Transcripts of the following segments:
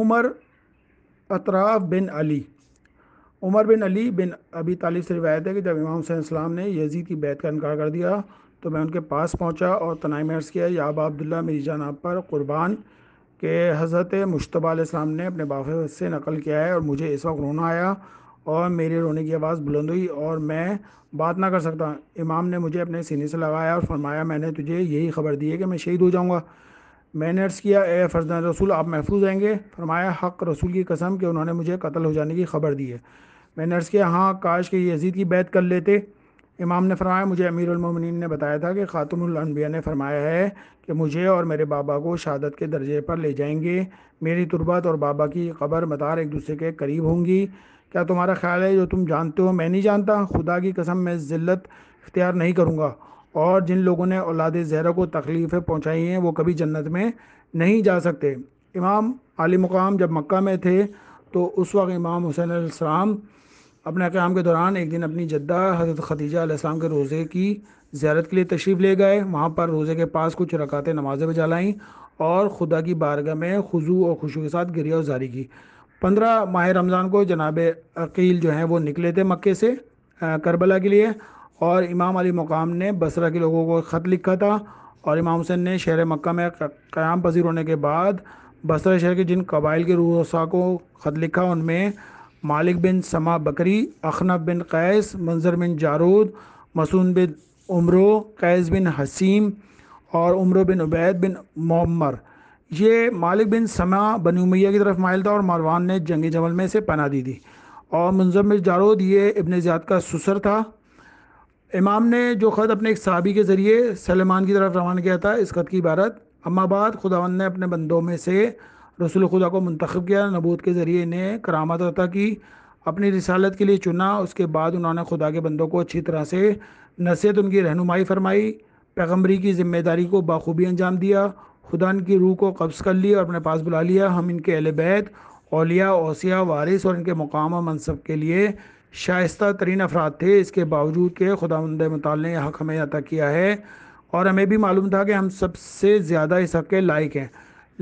उमर अतराफ बिन अली उमर बिन अली बिन अभी तालिब से रिवायत है कि जब इमाम हुसैन इस्लाम ने यजीद की बैत का इनकार कर दिया तो मैं उनके पास पहुंचा और तनाई में अर्ज़ किया याब अब्दुल्ला मेरी जनाब पर क़ुरबान के हज़रत मुशतबा इस्लाम ने अपने बाप से नकल किया है और मुझे इस वक्त रोना आया और मेरे रोने की आवाज़ बुलंद हुई और मैं बात ना कर सकता इमाम ने मुझे अपने सीने से लगाया और फरमाया मैंने तुझे यही खबर दी है कि मैं शहीद हो जाऊँगा मैंने अर्ज़ किया ए फर्जंद रसूल आप महफूज आएंगे फरमाया हक़ रसूल की कसम कि उन्होंने मुझे कत्ल हो जाने की खबर दी है मैंने अर्ज़ किया हाँ काश के यजीद की बैत कर लेते इमाम ने फरमाया मुझे अमीर उलमिन ने बताया था कि ख़ातुनबिया ने फरमाया है कि मुझे और मेरे बाबा को शहादत के दर्जे पर ले जाएंगे मेरी तुरबत और बाबा की खबर मतार एक दूसरे के करीब होंगी क्या तुम्हारा ख्याल है जो तुम जानते हो मैं नहीं जानता खुदा की कसम मैं ज़िल्त इख्तियार नहीं करूँगा और जिन लोगों ने औलाद जहरा को तकलीफ़ें पहुँचाई हैं वो कभी जन्नत में नहीं जा सकते इमाम आली मुकाम जब मक्का में थे तो उस वक्त इमाम हुसैन अलैहिस्सलाम अपने क़्याम के दौरान एक दिन अपनी जद्दा हज़रत खदीजा अलैहिस्सलाम के रोज़े की ज्यारत के लिए तशरीफ़ ले गए वहाँ पर रोज़े के पास कुछ रकात नमाजें बजा लाईं और खुदा की बारगाह में खुजू और खुशू के साथ गिरिया उजारी जारी की पंद्रह माह रमज़ान को जनाब अकील जो हैं वो निकले थे मक्के से करबला के लिए और इमाम अली मकाम ने बसरा के लोगों को ख़त लिखा था और इमाम हुसैन ने शहर मक्का में क़्याम पसीर होने के बाद बसरा शहर के जिन कबाइल के रूसा को ख़त लिखा उनमें मालिक बिन समा बकरी अखनब बिन कैस मंजर बिन जारूद मसून बिन उम्रो कैस बिन हसीम और उम्र बिन उबैद बिन मोमर ये मालिक बिन समा बन उमैया की तरफ मायल था और मारवान ने जंग जमल में से पना दी थी और मंजर बिन जारूद ये इबन ज्याद का सुसर था इमाम ने जो ख़त अपने एक सहाबी के ज़रिए सलेमान की तरफ रवाना किया था इस ख़त की इबारत अम्माबाद ख़ुदा ने अपने बंदों में से रसूल खुदा को मंतखब किया नबूत के ज़रिए इन्हें करामत अता की अपनी रिसालत के लिए चुना उसके बाद उन्होंने खुदा के बंदों को अच्छी तरह से नसीहत उनकी रहनुमाई फरमाई पैगम्बरी की जिम्मेदारी को बाखूबी अंजाम दिया खुदा की रूह को कब्ज़ कर लिया और अपने पास बुला लिया हम इनके अहल बैत अलिया ओसिया वारिस और इनके मकाम और मनसब के लिए शाइस्ता तरीन अफराद थे इसके बावजूद के खुदा मताल ने हक हमें अता किया है और हमें भी मालूम था कि हम सबसे ज़्यादा इस हक़ के लायक हैं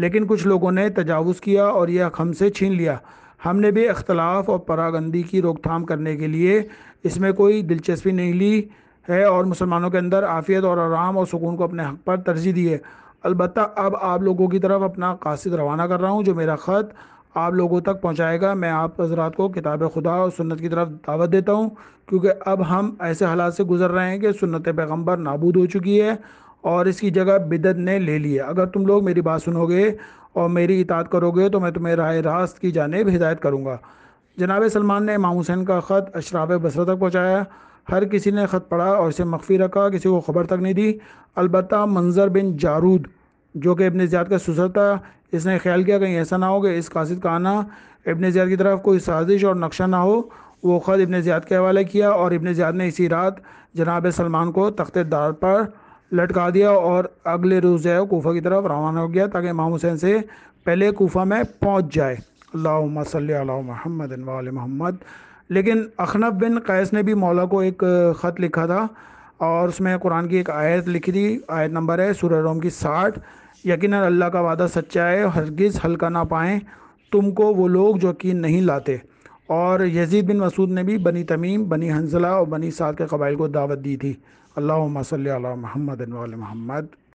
लेकिन कुछ लोगों ने तजावज़ किया और यह हक हमसे छीन लिया हमने भी अख्तलाफ और परागंदी की रोकथाम करने के लिए इसमें कोई दिलचस्पी नहीं ली है और मुसलमानों के अंदर आफियत और आराम और सुकून को अपने हक पर तरजीह दी है अलबत् अब आप लोगों की तरफ अपना कासद रवाना कर रहा हूँ जो मेरा ख़त आप लोगों तक पहुंचाएगा मैं आप हजरात को किताब खुदा और सुन्नत की तरफ दावत देता हूं क्योंकि अब हम ऐसे हालात से गुजर रहे हैं कि सुन्नत पैगंबर नाबूद हो चुकी है और इसकी जगह बिदत ने ले ली है अगर तुम लोग मेरी बात सुनोगे और मेरी इतात करोगे तो मैं तुम्हें राह रास्त की जानब हिदायत करूँगा जनाब सलमान ने इमाम हुसैन का ख़त अशराब बसरा तक पहुँचाया हर किसी ने ख़त पढ़ा और इसे मख्फी रखा किसी को खबर तक नहीं दी अलबत् मंजर बिन जारूद जो कि इबन ज़्याद का सुसर था इसने ख्याल किया कहीं ऐसा ना हो कि इस कासिद का आना इबन ज़्याद की तरफ कोई साजिश और नक्शा ना हो वो ख़ुद इबन ज़्याद के हवाले किया और इबन ज़्याद ने इसी रात जनाब सलमान को तख्त दार पर लटका दिया और अगले रोज़ जो है कोफा की तरफ रवाना हो गया ताकि इमाम हुसैन से पहले कोफा में पहुँच जाए अल्लाह सल महमद वाल महमद लेकिन अखनब बिन कैस ने भी मौला को एक ख़त लिखा था और उसमें कुरान की एक आयत लिखी थी आयत नंबर है सूर्य रोम की साठ यकीन अल्लाह का वादा सच्चा है हरगिज़ हल्का ना पाएँ तुमको वो लोग जो यकीन नहीं लाते और यजीद बिन मसूद ने भी बनी तमीम बनी हंसला और बनी साद के कबाइल को दावत दी थी अल्लाह मसल महमद महमद